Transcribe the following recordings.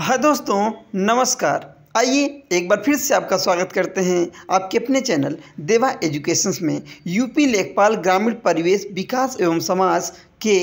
हाँ दोस्तों नमस्कार आइए एक बार फिर से आपका स्वागत करते हैं आपके अपने चैनल देवा एजुकेशंस में यूपी लेखपाल ग्रामीण परिवेश विकास एवं समाज के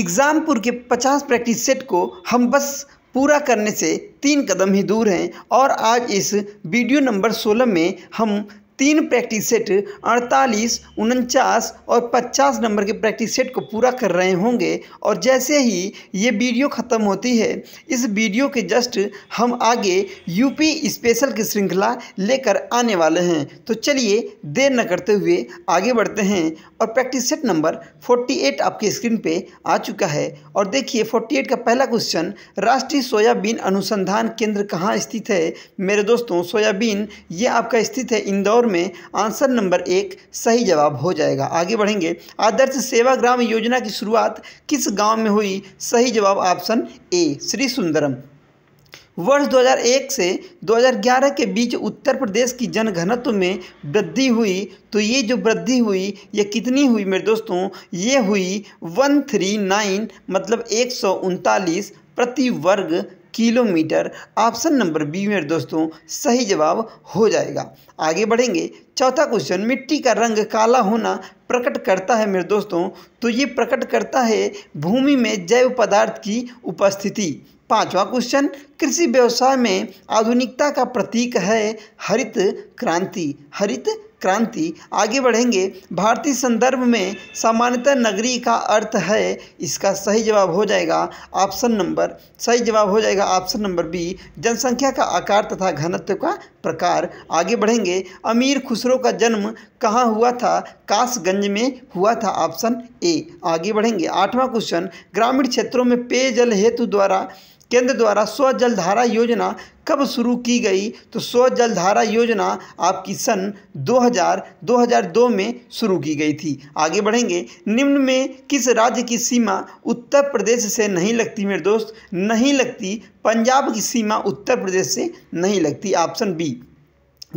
एग्ज़ामपुर के 50 प्रैक्टिस सेट को हम बस पूरा करने से तीन कदम ही दूर हैं और आज इस वीडियो नंबर 16 में हम तीन प्रैक्टिस सेट अड़तालीस उनचास और 50 नंबर के प्रैक्टिस सेट को पूरा कर रहे होंगे और जैसे ही ये वीडियो ख़त्म होती है इस वीडियो के जस्ट हम आगे यूपी स्पेशल की श्रृंखला लेकर आने वाले हैं तो चलिए देर न करते हुए आगे बढ़ते हैं और प्रैक्टिस सेट नंबर 48 आपके स्क्रीन पे आ चुका है और देखिए 48 का पहला क्वेश्चन राष्ट्रीय सोयाबीन अनुसंधान केंद्र कहाँ स्थित है मेरे दोस्तों सोयाबीन ये आपका स्थित है इंदौर में आंसर नंबर एक सही जवाब हो जाएगा आगे बढ़ेंगे आदर्श सेवा ग्राम योजना की शुरुआत किस गांव में हुई सही जवाब ऑप्शन ए श्री सुंदरम वर्ष 2001 से 2011 के बीच उत्तर प्रदेश की जनघनत्व में वृद्धि हुई तो ये जो वृद्धि हुई ये कितनी हुई मेरे दोस्तों ये हुई 139 मतलब एक प्रति वर्ग किलोमीटर ऑप्शन नंबर बी में दोस्तों सही जवाब हो जाएगा आगे बढ़ेंगे चौथा क्वेश्चन मिट्टी का रंग काला होना प्रकट करता है मेरे दोस्तों तो ये प्रकट करता है भूमि में जैव पदार्थ की उपस्थिति पांचवा क्वेश्चन कृषि व्यवसाय में आधुनिकता का प्रतीक है हरित क्रांति हरित क्रांति आगे बढ़ेंगे भारतीय संदर्भ में सामान्यतः नगरी का अर्थ है इसका सही जवाब हो जाएगा ऑप्शन नंबर सही जवाब हो जाएगा ऑप्शन नंबर बी जनसंख्या का आकार तथा घनत्व का प्रकार आगे बढ़ेंगे अमीर खुसरो का जन्म कहाँ हुआ था कासगंज में हुआ था ऑप्शन ए आगे बढ़ेंगे आठवां क्वेश्चन ग्रामीण क्षेत्रों में पेयजल हेतु द्वारा केंद्र द्वारा स्व जलधारा योजना कब शुरू की गई तो स्व जलधारा योजना आपकी सन 2000 2002 में शुरू की गई थी आगे बढ़ेंगे निम्न में किस राज्य की सीमा उत्तर प्रदेश से नहीं लगती मेरे दोस्त नहीं लगती पंजाब की सीमा उत्तर प्रदेश से नहीं लगती ऑप्शन बी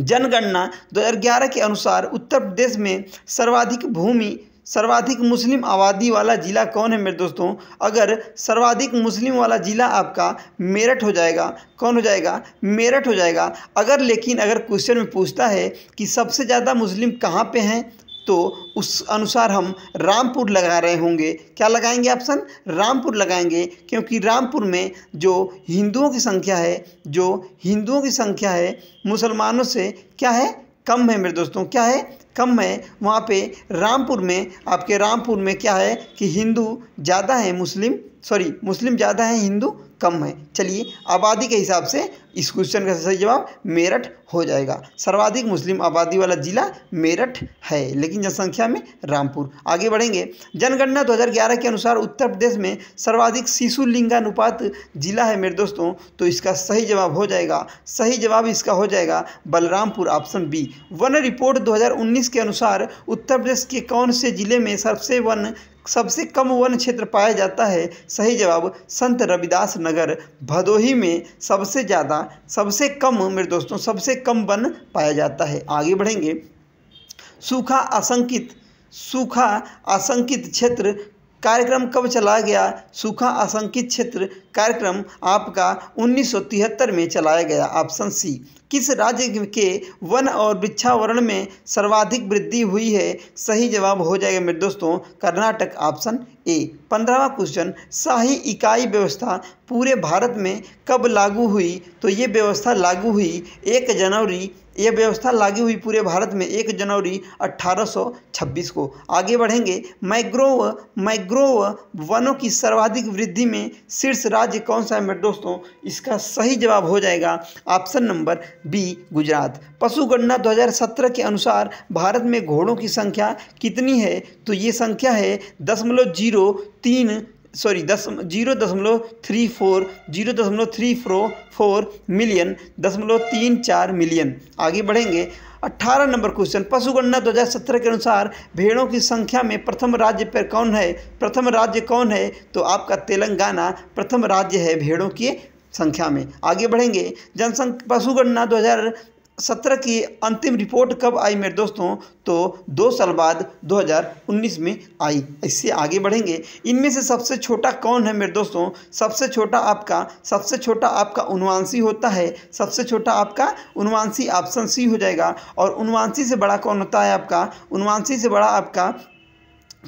जनगणना 2011 के अनुसार उत्तर प्रदेश में सर्वाधिक भूमि सर्वाधिक मुस्लिम आबादी वाला ज़िला कौन है मेरे दोस्तों अगर सर्वाधिक मुस्लिम वाला ज़िला आपका मेरठ हो जाएगा कौन हो जाएगा मेरठ हो जाएगा अगर लेकिन अगर क्वेश्चन में पूछता है कि सबसे ज़्यादा मुस्लिम कहाँ पे हैं तो उस अनुसार हम रामपुर लगा रहे होंगे क्या लगाएंगे ऑप्शन रामपुर लगाएंगे क्योंकि रामपुर में जो हिंदुओं की संख्या है जो हिंदुओं की संख्या है मुसलमानों से क्या है कम है मेरे दोस्तों क्या है कम है वहाँ पे रामपुर में आपके रामपुर में क्या है कि हिंदू ज़्यादा हैं मुस्लिम सॉरी मुस्लिम ज़्यादा हैं हिंदू कम है चलिए आबादी के हिसाब से इस क्वेश्चन का सही जवाब मेरठ हो जाएगा सर्वाधिक मुस्लिम आबादी वाला जिला मेरठ है लेकिन जनसंख्या में रामपुर आगे बढ़ेंगे जनगणना 2011 के अनुसार उत्तर प्रदेश में सर्वाधिक शिशु लिंगानुपात जिला है मेरे दोस्तों तो इसका सही जवाब हो जाएगा सही जवाब इसका हो जाएगा बलरामपुर ऑप्शन बी वन रिपोर्ट दो के अनुसार उत्तर प्रदेश के कौन से जिले में सबसे वन सबसे कम वन क्षेत्र पाया जाता है सही जवाब संत रविदास नगर भदोही में सबसे ज़्यादा सबसे कम मेरे दोस्तों सबसे कम वन पाया जाता है आगे बढ़ेंगे सूखा आशंकित सूखा आशंकित क्षेत्र कार्यक्रम कब चलाया गया सूखा आशंकित क्षेत्र कार्यक्रम आपका 1973 में चलाया गया ऑप्शन सी किस राज्य के वन और वृक्षावरण में सर्वाधिक वृद्धि हुई है सही जवाब हो जाएगा मेरे दोस्तों कर्नाटक ऑप्शन ए पंद्रहवा क्वेश्चन शाही इकाई व्यवस्था पूरे भारत में कब लागू हुई तो ये व्यवस्था लागू हुई एक जनवरी यह व्यवस्था लागू हुई पूरे भारत में 1 जनवरी 1826 को आगे बढ़ेंगे माइग्रोव माइग्रोव वनों की सर्वाधिक वृद्धि में शीर्ष राज्य कौन सा है मेरे दोस्तों इसका सही जवाब हो जाएगा ऑप्शन नंबर बी गुजरात पशुगणना 2017 के अनुसार भारत में घोड़ों की संख्या कितनी है तो ये संख्या है दशमलव जीरो तीन सॉरी दस जीरो दशमलव थ्री फोर जीरो दशमलव थ्री फ्रो फोर मिलियन दशमलव तीन चार मिलियन आगे बढ़ेंगे अट्ठारह नंबर क्वेश्चन पशुगणना दो हज़ार सत्रह के अनुसार भेड़ों की संख्या में प्रथम राज्य पर कौन है प्रथम राज्य कौन है तो आपका तेलंगाना प्रथम राज्य है भेड़ों की संख्या में आगे बढ़ेंगे जनसंख्या पशुगणना दो हज़ार सत्रह की अंतिम रिपोर्ट कब आई मेरे दोस्तों तो दो साल बाद 2019 में आई इससे आगे बढ़ेंगे इनमें से सबसे छोटा कौन है मेरे दोस्तों सबसे छोटा आपका सबसे छोटा आपका उनवांसी होता है सबसे छोटा आपका उनवांसी ऑप्शन सी हो जाएगा और उनवांसी से बड़ा कौन होता है आपका उनवांसी से बड़ा आपका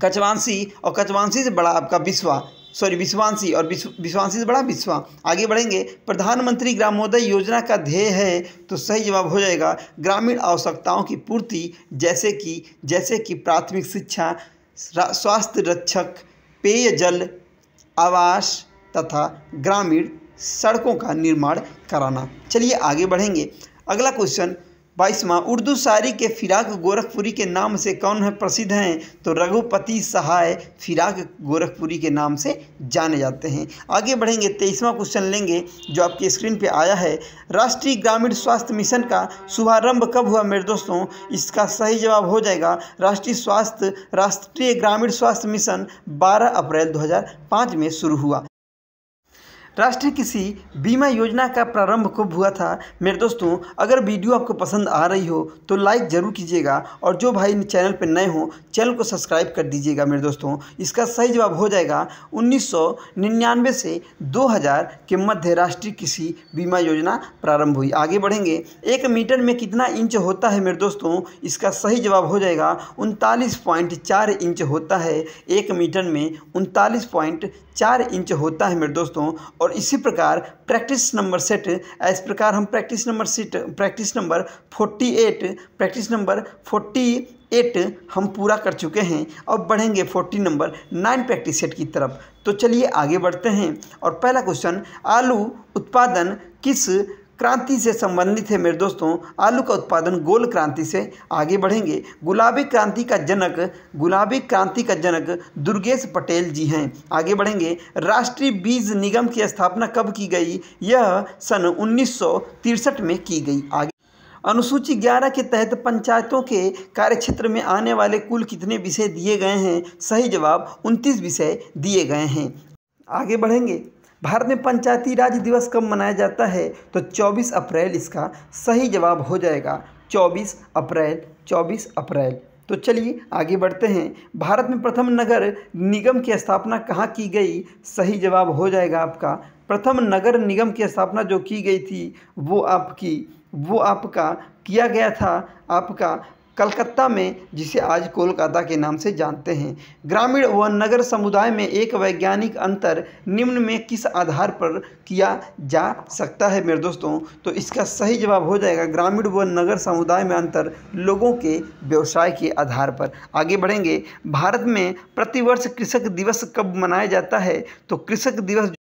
कचवानसी और कचवानसी से बड़ा आपका विश्वा सॉरी विश्वांशी और विश्वांसी से बड़ा विश्वा आगे बढ़ेंगे प्रधानमंत्री ग्रामोदय योजना का ध्येय है तो सही जवाब हो जाएगा ग्रामीण आवश्यकताओं की पूर्ति जैसे कि जैसे कि प्राथमिक शिक्षा स्वास्थ्य रक्षक पेयजल आवास तथा ग्रामीण सड़कों का निर्माण कराना चलिए आगे बढ़ेंगे अगला क्वेश्चन बाईसवा उर्दू शायरी के फिराक गोरखपुरी के नाम से कौन है प्रसिद्ध हैं तो रघुपति सहाय फिराक गोरखपुरी के नाम से जाने जाते हैं आगे बढ़ेंगे तेईसवां क्वेश्चन लेंगे जो आपके स्क्रीन पे आया है राष्ट्रीय ग्रामीण स्वास्थ्य मिशन का शुभारंभ कब हुआ मेरे दोस्तों इसका सही जवाब हो जाएगा राष्ट्रीय स्वास्थ्य राष्ट्रीय ग्रामीण स्वास्थ्य मिशन बारह अप्रैल दो में शुरू हुआ राष्ट्रीय कृषि बीमा योजना का प्रारंभ कब हुआ था मेरे दोस्तों अगर वीडियो आपको पसंद आ रही हो तो लाइक ज़रूर कीजिएगा और जो भाई चैनल पर नए हों चैनल को सब्सक्राइब कर दीजिएगा मेरे दोस्तों इसका सही जवाब हो जाएगा 1999 से 2000 के मध्य राष्ट्रीय कृषि बीमा योजना प्रारंभ हुई आगे बढ़ेंगे एक मीटर में कितना इंच होता है मेरे दोस्तों इसका सही जवाब हो जाएगा उनतालीस इंच होता है एक मीटर में उनतालीस इंच होता है मेरे दोस्तों और और इसी प्रकार प्रैक्टिस नंबर सेट इस प्रकार हम practice number set practice number forty eight practice number forty eight हम पूरा कर चुके हैं अब बढ़ेंगे forty number nine practice set की तरफ तो चलिए आगे बढ़ते हैं और पहला क्वेश्चन आलू उत्पादन किस क्रांति से संबंधित है मेरे दोस्तों आलू का उत्पादन गोल क्रांति से आगे बढ़ेंगे गुलाबी क्रांति का जनक गुलाबी क्रांति का जनक दुर्गेश पटेल जी हैं आगे बढ़ेंगे राष्ट्रीय बीज निगम की स्थापना कब की गई यह सन उन्नीस में की गई आगे अनुसूची 11 के तहत पंचायतों के कार्यक्षेत्र में आने वाले कुल कितने विषय दिए गए हैं सही जवाब 29 विषय दिए गए हैं आगे बढ़ेंगे भारत में पंचायती राज दिवस कब मनाया जाता है तो 24 अप्रैल इसका सही जवाब हो जाएगा 24 अप्रैल 24 अप्रैल तो चलिए आगे बढ़ते हैं भारत में प्रथम नगर निगम की स्थापना कहाँ की गई सही जवाब हो जाएगा आपका प्रथम नगर निगम की स्थापना जो की गई थी वो आपकी वो आपका किया गया था आपका कलकत्ता में जिसे आज कोलकाता के नाम से जानते हैं ग्रामीण व नगर समुदाय में एक वैज्ञानिक अंतर निम्न में किस आधार पर किया जा सकता है मेरे दोस्तों तो इसका सही जवाब हो जाएगा ग्रामीण व नगर समुदाय में अंतर लोगों के व्यवसाय के आधार पर आगे बढ़ेंगे भारत में प्रतिवर्ष कृषक दिवस कब मनाया जाता है तो कृषक दिवस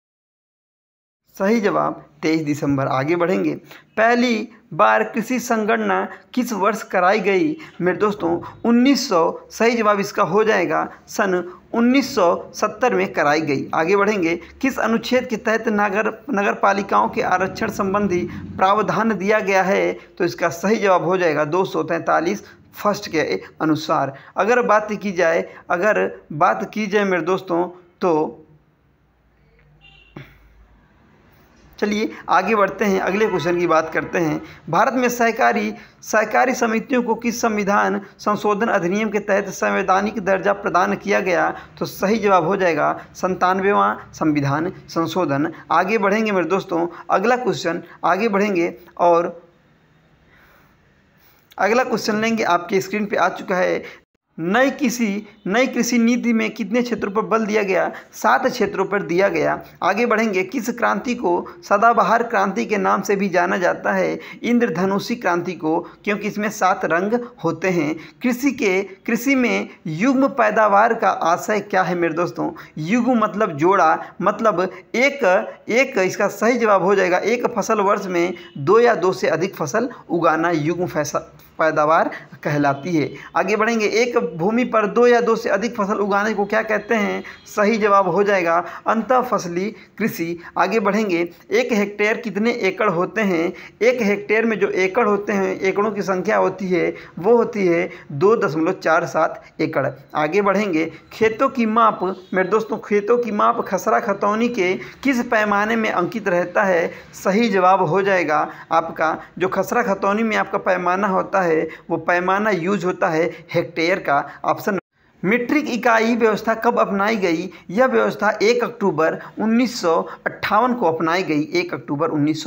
सही जवाब 23 दिसंबर आगे बढ़ेंगे पहली बार कृषि संगणना किस वर्ष कराई गई मेरे दोस्तों 1900 सही जवाब इसका हो जाएगा सन 1970 में कराई गई आगे बढ़ेंगे किस अनुच्छेद के तहत नगर नगर पालिकाओं के आरक्षण संबंधी प्रावधान दिया गया है तो इसका सही जवाब हो जाएगा दो फर्स्ट के अनुसार अगर बात की जाए अगर बात की जाए मेरे दोस्तों तो चलिए आगे बढ़ते हैं अगले क्वेश्चन की बात करते हैं भारत में सहकारी सहकारी समितियों को किस संविधान संशोधन अधिनियम के तहत संवैधानिक दर्जा प्रदान किया गया तो सही जवाब हो जाएगा संतानवेवा संविधान संशोधन आगे बढ़ेंगे मेरे दोस्तों अगला क्वेश्चन आगे बढ़ेंगे और अगला क्वेश्चन लेंगे आपके स्क्रीन पे आ चुका है नई कृषि नई कृषि नीति में कितने क्षेत्रों पर बल दिया गया सात क्षेत्रों पर दिया गया आगे बढ़ेंगे किस क्रांति को सदाबहार क्रांति के नाम से भी जाना जाता है इंद्रधनुषी क्रांति को क्योंकि इसमें सात रंग होते हैं कृषि के कृषि में युग्म पैदावार का आशय क्या है मेरे दोस्तों युग्म मतलब जोड़ा मतलब एक एक इसका सही जवाब हो जाएगा एक फसल वर्ष में दो या दो से अधिक फसल उगाना युग्म पैदावार कहलाती है आगे बढ़ेंगे एक भूमि पर दो या दो से अधिक फसल उगाने को क्या कहते हैं सही जवाब हो जाएगा अंत फसली कृषि आगे बढ़ेंगे एक हेक्टेयर कितने एकड़ होते हैं एक हेक्टेयर में जो एकड़ होते हैं एकड़ों की संख्या होती है वो होती है दो दशमलव चार सात एकड़ आगे बढ़ेंगे खेतों की माप मेरे दोस्तों खेतों की माप खसरा खतौनी के किस पैमाने में अंकित रहता है सही जवाब हो जाएगा आपका जो खसरा खतौनी में आपका पैमाना होता है है वो पैमाना यूज होता है हेक्टेयर का ऑप्शन मीट्रिक इकाई व्यवस्था कब अपनाई गई यह व्यवस्था 1 अक्टूबर उन्नीस को अपनाई गई 1 अक्टूबर उन्नीस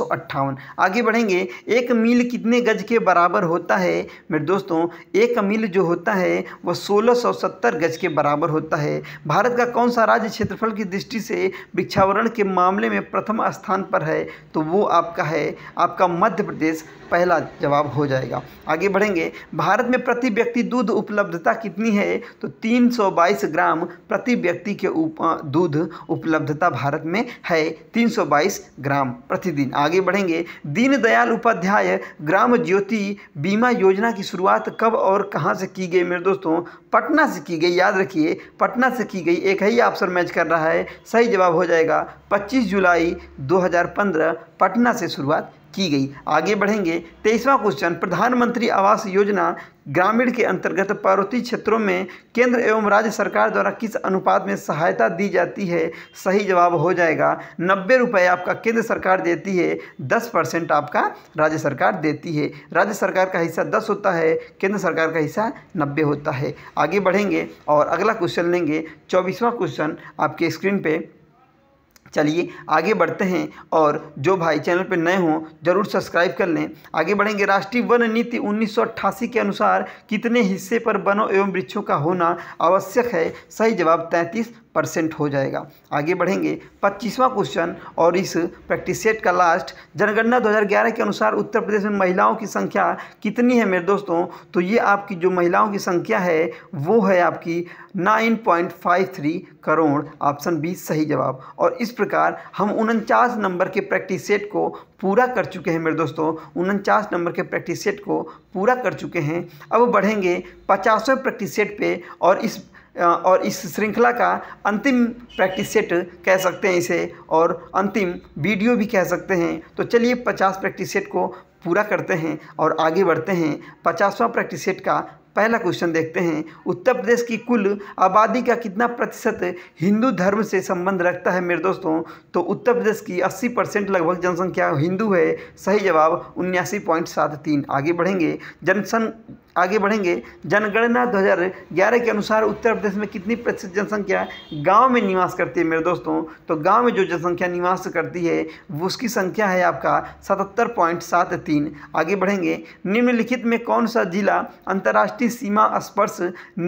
आगे बढ़ेंगे एक मील कितने गज के बराबर होता है मेरे दोस्तों एक मील जो होता है वह 1670 गज के बराबर होता है भारत का कौन सा राज्य क्षेत्रफल की दृष्टि से वृक्षावरण के मामले में प्रथम स्थान पर है तो वो आपका है आपका मध्य प्रदेश पहला जवाब हो जाएगा आगे बढ़ेंगे भारत में प्रति व्यक्ति दूध उपलब्धता कितनी है तो 322 ग्राम प्रति व्यक्ति के उप, दूध उपलब्धता भारत में है 322 ग्राम प्रतिदिन आगे बढ़ेंगे दीनदयाल उपाध्याय ग्राम ज्योति बीमा योजना की शुरुआत कब और कहाँ से की गई मेरे दोस्तों पटना से की गई याद रखिए पटना से की गई एक ही ऑप्शन मैच कर रहा है सही जवाब हो जाएगा 25 जुलाई 2015 पटना से शुरुआत की गई आगे बढ़ेंगे तेईसवां क्वेश्चन प्रधानमंत्री आवास योजना ग्रामीण के अंतर्गत पर्वतीय क्षेत्रों में केंद्र एवं राज्य सरकार द्वारा किस अनुपात में सहायता दी जाती है सही जवाब हो जाएगा नब्बे रुपये आपका केंद्र सरकार देती है दस परसेंट आपका राज्य सरकार देती है राज्य सरकार का हिस्सा दस होता है केंद्र सरकार का हिस्सा नब्बे होता है आगे बढ़ेंगे और अगला क्वेश्चन लेंगे चौबीसवां क्वेश्चन आपके स्क्रीन पर चलिए आगे बढ़ते हैं और जो भाई चैनल पर नए हों जरूर सब्सक्राइब कर लें आगे बढ़ेंगे राष्ट्रीय वन नीति उन्नीस के अनुसार कितने हिस्से पर वनों एवं वृक्षों का होना आवश्यक है सही जवाब तैंतीस परसेंट हो जाएगा आगे बढ़ेंगे पच्चीसवां क्वेश्चन और इस प्रैक्टिस सेट का लास्ट जनगणना 2011 के अनुसार उत्तर प्रदेश में महिलाओं की संख्या कितनी है मेरे दोस्तों तो ये आपकी जो महिलाओं की संख्या है वो है आपकी 9.53 करोड़ ऑप्शन बी सही जवाब और इस प्रकार हम उनचास नंबर के प्रैक्टिस सेट को पूरा कर चुके हैं मेरे दोस्तों उनचास नंबर के प्रैक्टिस सेट को पूरा कर चुके हैं अब बढ़ेंगे पचासवें प्रैक्टिस सेट पर और इस और इस श्रृंखला का अंतिम प्रैक्टिस सेट कह सकते हैं इसे और अंतिम वीडियो भी कह सकते हैं तो चलिए पचास प्रैक्टिस सेट को पूरा करते हैं और आगे बढ़ते हैं पचासवां प्रैक्टिस सेट का पहला क्वेश्चन देखते हैं उत्तर प्रदेश की कुल आबादी का कितना प्रतिशत हिंदू धर्म से संबंध रखता है मेरे दोस्तों तो उत्तर प्रदेश की 80 परसेंट लगभग जनसंख्या हिंदू है सही जवाब उन्यासी पॉइंट सात तीन आगे बढ़ेंगे जनसंख आगे बढ़ेंगे जनगणना 2011 के अनुसार उत्तर प्रदेश में कितनी प्रतिशत जनसंख्या गांव में निवास करती है मेरे दोस्तों तो गांव में जो जनसंख्या निवास करती है उसकी संख्या है आपका सतहत्तर पॉइंट सात तीन आगे बढ़ेंगे निम्नलिखित में कौन सा जिला अंतर्राष्ट्रीय सीमा स्पर्श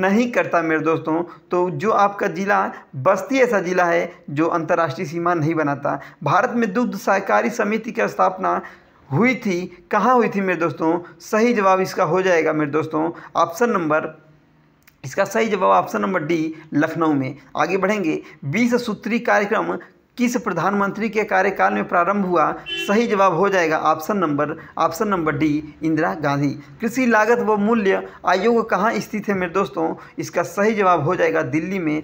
नहीं करता मेरे दोस्तों तो जो आपका जिला बस्ती ऐसा जिला है जो अंतर्राष्ट्रीय सीमा नहीं बनाता भारत में दुग्ध सहकारी समिति की स्थापना हुई थी कहाँ हुई थी मेरे दोस्तों सही जवाब इसका हो जाएगा मेरे दोस्तों ऑप्शन नंबर इसका सही जवाब ऑप्शन नंबर डी लखनऊ में आगे बढ़ेंगे बीस सूत्री कार्यक्रम किस प्रधानमंत्री के कार्यकाल में प्रारंभ हुआ सही जवाब हो जाएगा option number option number D Indira Gandhi कृषि लागत व मूल्य आयोग कहाँ स्थित है मेरे दोस्तों इसका सही जवाब हो जाएगा दिल्ली में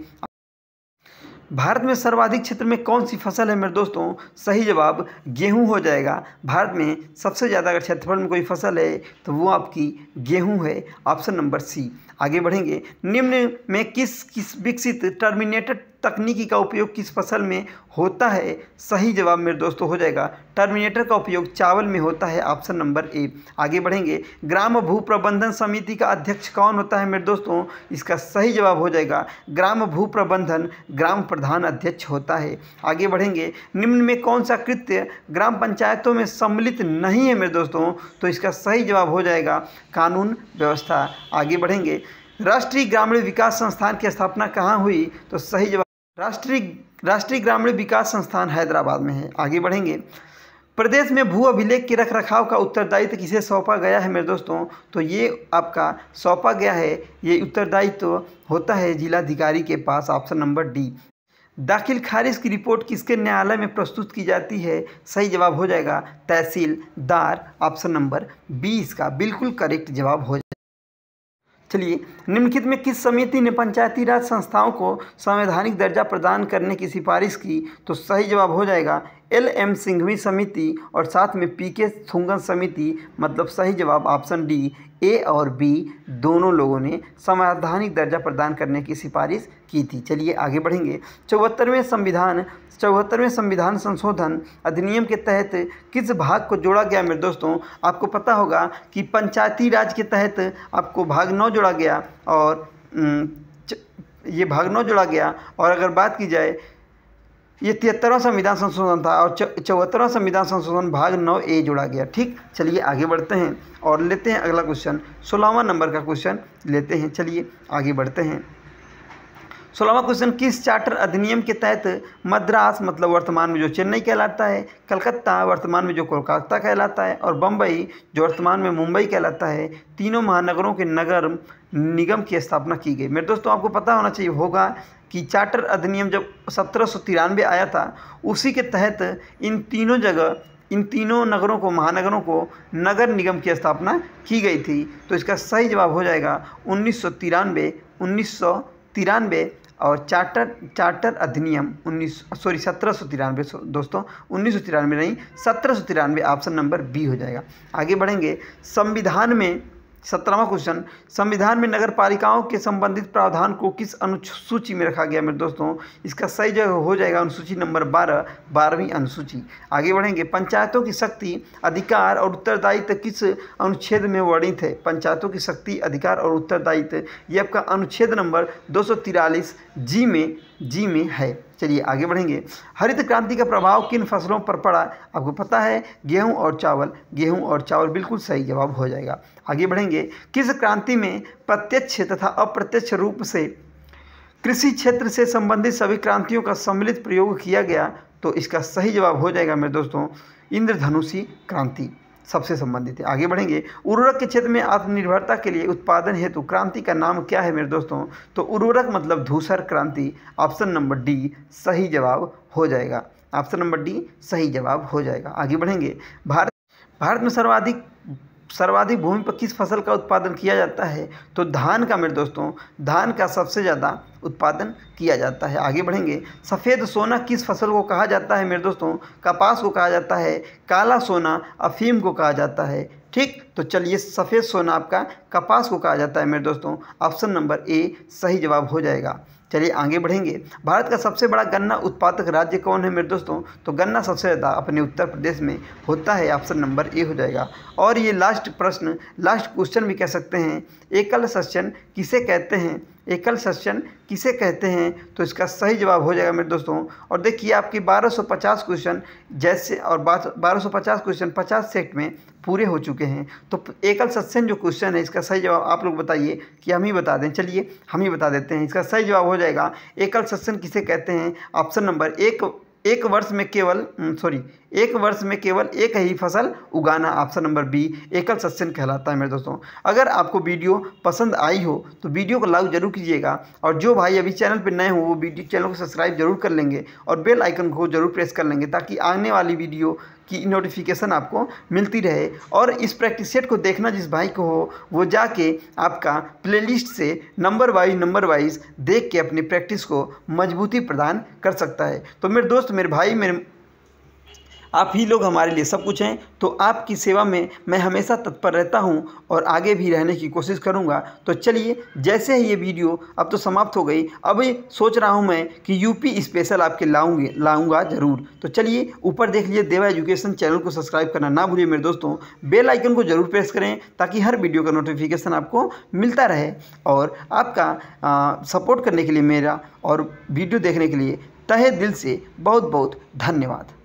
भारत में सर्वाधिक क्षेत्र में कौन सी फसल है मेरे दोस्तों सही जवाब गेहूं हो जाएगा भारत में सबसे ज़्यादा अगर क्षेत्रफल में कोई फसल है तो वो आपकी गेहूं है ऑप्शन नंबर सी आगे बढ़ेंगे निम्न में किस किस विकसित टर्मिनेटेड तकनीकी का उपयोग किस फसल में होता है सही जवाब मेरे दोस्तों हो जाएगा टर्मिनेटर का उपयोग चावल में होता है ऑप्शन नंबर ए आगे बढ़ेंगे ग्राम भू प्रबंधन समिति का अध्यक्ष कौन होता है मेरे दोस्तों इसका सही जवाब हो जाएगा ग्राम भू प्रबंधन ग्राम प्रधान अध्यक्ष होता है आगे बढ़ेंगे निम्न में कौन सा कृत्य ग्राम पंचायतों में सम्मिलित नहीं है मेरे दोस्तों तो इसका सही जवाब हो जाएगा कानून व्यवस्था आगे बढ़ेंगे राष्ट्रीय ग्रामीण विकास संस्थान की स्थापना कहाँ हुई तो सही जवाब राष्ट्रीय राष्ट्रीय ग्रामीण विकास संस्थान हैदराबाद में है आगे बढ़ेंगे प्रदेश में भू अभिलेख के रख रखाव का उत्तरदायित्व किसे सौंपा गया है मेरे दोस्तों तो ये आपका सौंपा गया है ये उत्तरदायित्व होता है जिलाधिकारी के पास ऑप्शन नंबर डी दाखिल खारिज की रिपोर्ट किसके न्यायालय में प्रस्तुत की जाती है सही जवाब हो जाएगा तहसीलदार ऑप्शन नंबर बी इसका बिल्कुल करेक्ट जवाब हो चलिए निम्नलिखित में किस समिति ने पंचायती राज संस्थाओं को संवैधानिक दर्जा प्रदान करने की सिफारिश की तो सही जवाब हो जाएगा एल एम सिंघवी समिति और साथ में पी के थुंगन समिति मतलब सही जवाब ऑप्शन डी ए और बी दोनों लोगों ने संवैधानिक दर्जा प्रदान करने की सिफारिश की थी चलिए आगे बढ़ेंगे चौहत्तरवें संविधान चौहत्तरवें संविधान संशोधन अधिनियम के तहत किस भाग को जोड़ा गया मेरे दोस्तों आपको पता होगा कि पंचायती राज के तहत आपको भाग नौ जोड़ा गया और ये भाग नौ जोड़ा गया और अगर बात की जाए ये तिहत्तरवां संविधान संशोधन था और चौहत्तरवां संविधान संशोधन भाग नौ ए जोड़ा गया ठीक चलिए आगे बढ़ते हैं और लेते हैं अगला क्वेश्चन सोलहवां नंबर का क्वेश्चन लेते हैं चलिए आगे बढ़ते हैं सोलहवा क्वेश्चन किस चार्टर अधिनियम के तहत मद्रास मतलब वर्तमान में जो चेन्नई कहलाता है कलकत्ता वर्तमान में जो कोलकाता कहलाता है और बम्बई जो वर्तमान में मुंबई कहलाता है तीनों महानगरों के नगर निगम की स्थापना की गई मेरे दोस्तों आपको पता होना चाहिए होगा कि चार्टर अधिनियम जब सत्रह आया था उसी के तहत इन तीनों जगह इन तीनों नगरों को महानगरों को नगर निगम की स्थापना की गई थी तो इसका सही जवाब हो जाएगा उन्नीस सौ तिरानवे उन्नीस सौ तिरानवे और चार्टर चार्टर अधिनियम उन्नीस सॉरी सत्रह सौ तिरानवे दोस्तों उन्नीस सौ तिरानवे नहीं सत्रह सौ तिरानवे ऑप्शन नंबर बी हो जाएगा आगे बढ़ेंगे संविधान में सत्रहवा क्वेश्चन संविधान में नगर पालिकाओं के संबंधित प्रावधान को किस अनुसूची में रखा गया मेरे दोस्तों इसका सही जगह हो जाएगा अनुसूची नंबर बारह बारहवीं अनुसूची आगे बढ़ेंगे पंचायतों की शक्ति अधिकार और उत्तरदायित्व किस अनुच्छेद में वर्णित है पंचायतों की शक्ति अधिकार और उत्तरदायित्व ये आपका अनुच्छेद नंबर दो जी में जी में है चलिए आगे बढ़ेंगे हरित क्रांति का प्रभाव किन फसलों पर पड़ा आपको पता है गेहूं और चावल गेहूं और चावल बिल्कुल सही जवाब हो जाएगा आगे बढ़ेंगे किस क्रांति में प्रत्यक्ष तथा अप्रत्यक्ष रूप से कृषि क्षेत्र से संबंधित सभी क्रांतियों का सम्मिलित प्रयोग किया गया तो इसका सही जवाब हो जाएगा मेरे दोस्तों इंद्रधनुषी क्रांति सबसे संबंधित है आगे बढ़ेंगे उर्वरक के क्षेत्र में आत्मनिर्भरता के लिए उत्पादन हेतु क्रांति का नाम क्या है मेरे दोस्तों तो उर्वरक मतलब धूसर क्रांति ऑप्शन नंबर डी सही जवाब हो जाएगा ऑप्शन नंबर डी सही जवाब हो जाएगा आगे बढ़ेंगे भारत भारत में सर्वाधिक सर्वाधिक भूमि पर किस फसल का उत्पादन किया जाता है तो धान का मेरे दोस्तों धान का सबसे ज़्यादा उत्पादन किया जाता है आगे बढ़ेंगे सफ़ेद सोना किस फसल को कहा जाता है मेरे दोस्तों कपास को कहा जाता है काला सोना अफीम को कहा जाता है ठीक तो चलिए सफ़ेद सोना आपका कपास को कहा जाता है मेरे दोस्तों ऑप्शन नंबर ए सही जवाब हो जाएगा चलिए आगे बढ़ेंगे भारत का सबसे बड़ा गन्ना उत्पादक राज्य कौन है मेरे दोस्तों तो गन्ना सबसे ज़्यादा अपने उत्तर प्रदेश में होता है ऑप्शन नंबर ए हो जाएगा और ये लास्ट प्रश्न लास्ट क्वेश्चन भी कह सकते हैं एकल सस्यन किसे कहते हैं एकल सेशन किसे कहते हैं तो इसका सही जवाब हो जाएगा मेरे दोस्तों और देखिए आपकी 1250 क्वेश्चन जैसे और 1250 क्वेश्चन 50 सेट में पूरे हो चुके हैं तो एकल सेशन जो क्वेश्चन है इसका सही जवाब आप लोग बताइए कि हम ही बता दें चलिए हम ही बता देते हैं इसका सही जवाब हो जाएगा एकल सेशन किसे कहते हैं ऑप्शन नंबर एक एक वर्ष में केवल सॉरी एक वर्ष में केवल एक ही फसल उगाना ऑप्शन नंबर बी एकल सस्यन कहलाता है मेरे दोस्तों अगर आपको वीडियो पसंद आई हो तो वीडियो को लाइक जरूर कीजिएगा और जो भाई अभी चैनल पर नए हों वो वीडियो चैनल को सब्सक्राइब जरूर कर लेंगे और बेल आइकन को जरूर प्रेस कर लेंगे ताकि आने वाली वीडियो की नोटिफिकेशन आपको मिलती रहे और इस प्रैक्टिस सेट को देखना जिस भाई को हो वो जाके आपका प्लेलिस्ट से नंबर वाइज नंबर वाइज देख के अपनी प्रैक्टिस को मजबूती प्रदान कर सकता है तो मेरे दोस्त मेरे भाई मेरे आप ही लोग हमारे लिए सब कुछ हैं तो आपकी सेवा में मैं हमेशा तत्पर रहता हूँ और आगे भी रहने की कोशिश करूंगा तो चलिए जैसे ही ये वीडियो अब तो समाप्त हो गई अब ये सोच रहा हूँ मैं कि यूपी स्पेशल आपके लाऊंगे लाऊंगा ज़रूर तो चलिए ऊपर देख लीजिए देवा एजुकेशन चैनल को सब्सक्राइब करना ना भूलिए मेरे दोस्तों बेलाइकन को ज़रूर प्रेस करें ताकि हर वीडियो का नोटिफिकेशन आपको मिलता रहे और आपका आ, सपोर्ट करने के लिए मेरा और वीडियो देखने के लिए तहे दिल से बहुत बहुत धन्यवाद